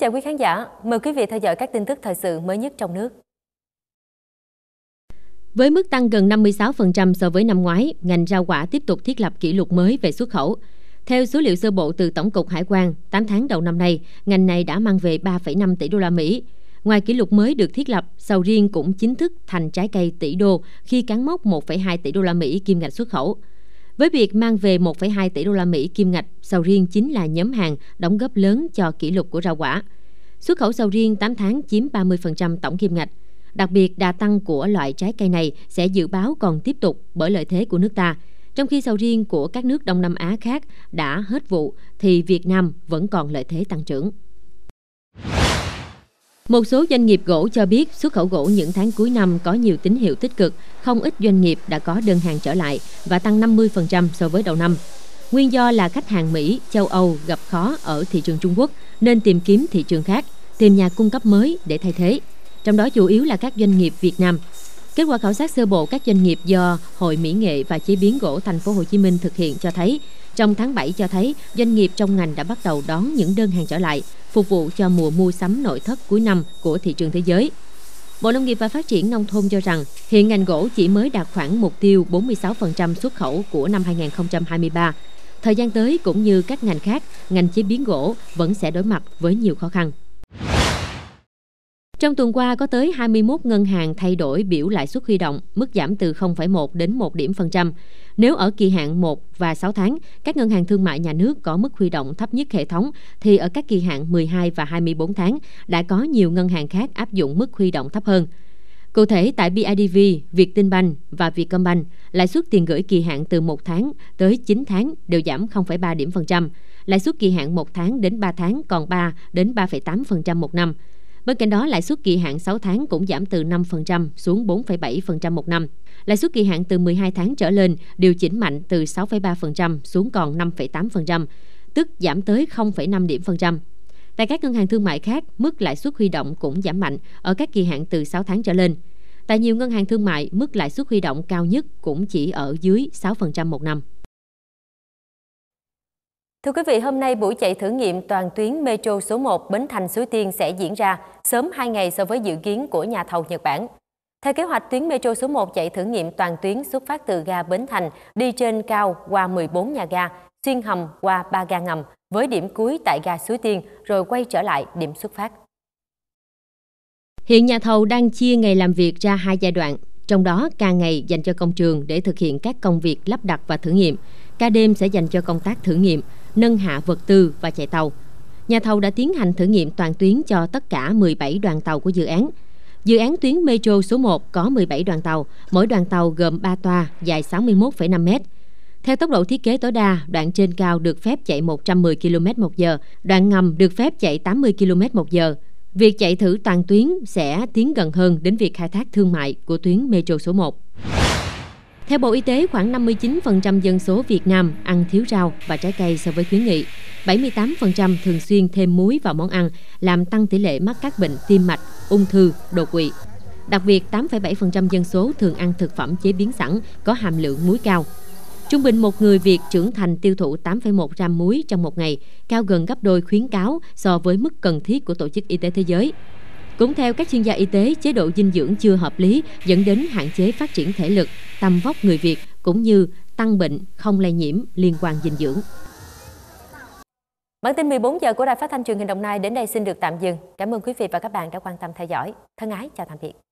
chào quý khán giả. Mời quý vị theo dõi các tin tức thời sự mới nhất trong nước. Với mức tăng gần 56% so với năm ngoái, ngành rau quả tiếp tục thiết lập kỷ lục mới về xuất khẩu. Theo số liệu sơ bộ từ Tổng cục Hải quan, 8 tháng đầu năm nay, ngành này đã mang về 3,5 tỷ đô la Mỹ. Ngoài kỷ lục mới được thiết lập, sầu riêng cũng chính thức thành trái cây tỷ đô khi cán mốc 1,2 tỷ đô la Mỹ kim ngạch xuất khẩu. Với việc mang về 1,2 tỷ đô la Mỹ kim ngạch, sầu riêng chính là nhóm hàng đóng góp lớn cho kỷ lục của rau quả. Xuất khẩu sầu riêng 8 tháng chiếm 30% tổng kim ngạch. Đặc biệt, đà tăng của loại trái cây này sẽ dự báo còn tiếp tục bởi lợi thế của nước ta. Trong khi sầu riêng của các nước Đông Nam Á khác đã hết vụ, thì Việt Nam vẫn còn lợi thế tăng trưởng. Một số doanh nghiệp gỗ cho biết xuất khẩu gỗ những tháng cuối năm có nhiều tín hiệu tích cực, không ít doanh nghiệp đã có đơn hàng trở lại và tăng 50% so với đầu năm. Nguyên do là khách hàng Mỹ, châu Âu gặp khó ở thị trường Trung Quốc nên tìm kiếm thị trường khác, tìm nhà cung cấp mới để thay thế. Trong đó chủ yếu là các doanh nghiệp Việt Nam. Kết quả khảo sát sơ bộ các doanh nghiệp do Hội Mỹ nghệ và chế biến gỗ thành phố Hồ Chí Minh thực hiện cho thấy, trong tháng 7 cho thấy doanh nghiệp trong ngành đã bắt đầu đón những đơn hàng trở lại, phục vụ cho mùa mua sắm nội thất cuối năm của thị trường thế giới. Bộ Nông nghiệp và Phát triển Nông thôn cho rằng hiện ngành gỗ chỉ mới đạt khoảng mục tiêu 46% xuất khẩu của năm 2023. Thời gian tới cũng như các ngành khác, ngành chế biến gỗ vẫn sẽ đối mặt với nhiều khó khăn. Trong tuần qua, có tới 21 ngân hàng thay đổi biểu lãi suất huy động, mức giảm từ 0,1 đến 1 điểm phần trăm. Nếu ở kỳ hạn 1 và 6 tháng, các ngân hàng thương mại nhà nước có mức huy động thấp nhất hệ thống, thì ở các kỳ hạn 12 và 24 tháng đã có nhiều ngân hàng khác áp dụng mức huy động thấp hơn. Cụ thể, tại BIDV, Vietinbank và Vietcombank, lãi suất tiền gửi kỳ hạn từ 1 tháng tới 9 tháng đều giảm 0,3 điểm phần trăm. Lãi suất kỳ hạn 1 tháng đến 3 tháng còn 3 đến 3,8% một năm – Bên cạnh đó, lãi suất kỳ hạn 6 tháng cũng giảm từ 5% xuống 4,7% một năm. Lãi suất kỳ hạn từ 12 tháng trở lên điều chỉnh mạnh từ 6,3% xuống còn 5,8%, tức giảm tới 0,5 điểm phần trăm. Tại các ngân hàng thương mại khác, mức lãi suất huy động cũng giảm mạnh ở các kỳ hạn từ 6 tháng trở lên. Tại nhiều ngân hàng thương mại, mức lãi suất huy động cao nhất cũng chỉ ở dưới 6% một năm. Thưa quý vị, hôm nay buổi chạy thử nghiệm toàn tuyến Metro số 1 Bến Thành Suối Tiên sẽ diễn ra sớm 2 ngày so với dự kiến của nhà thầu Nhật Bản. Theo kế hoạch, tuyến Metro số 1 chạy thử nghiệm toàn tuyến xuất phát từ ga Bến Thành, đi trên cao qua 14 nhà ga, xuyên hầm qua 3 ga ngầm, với điểm cuối tại ga Suối Tiên rồi quay trở lại điểm xuất phát. Hiện nhà thầu đang chia ngày làm việc ra hai giai đoạn, trong đó ca ngày dành cho công trường để thực hiện các công việc lắp đặt và thử nghiệm, ca đêm sẽ dành cho công tác thử nghiệm, nâng hạ vật tư và chạy tàu. Nhà thầu đã tiến hành thử nghiệm toàn tuyến cho tất cả 17 đoàn tàu của dự án. Dự án tuyến Metro số 1 có 17 đoàn tàu, mỗi đoàn tàu gồm 3 toa dài 61,5 m. Theo tốc độ thiết kế tối đa, đoạn trên cao được phép chạy 110 km h đoạn ngầm được phép chạy 80 km h Việc chạy thử toàn tuyến sẽ tiến gần hơn đến việc khai thác thương mại của tuyến Metro số 1. Theo Bộ Y tế, khoảng 59% dân số Việt Nam ăn thiếu rau và trái cây so với khuyến nghị. 78% thường xuyên thêm muối vào món ăn, làm tăng tỷ lệ mắc các bệnh tim mạch, ung thư, đột quỵ. Đặc biệt, 8,7% dân số thường ăn thực phẩm chế biến sẵn có hàm lượng muối cao. Trung bình một người Việt trưởng thành tiêu thụ 8,1 gram muối trong một ngày, cao gần gấp đôi khuyến cáo so với mức cần thiết của Tổ chức Y tế Thế giới. Cũng theo các chuyên gia y tế, chế độ dinh dưỡng chưa hợp lý dẫn đến hạn chế phát triển thể lực, tầm vóc người Việt cũng như tăng bệnh không lây nhiễm liên quan dinh dưỡng. Bản tin 14 giờ của Đài Phát thanh truyền hình Đồng Nai đến đây xin được tạm dừng. Cảm ơn quý vị và các bạn đã quan tâm theo dõi. Thân ái chào tạm biệt.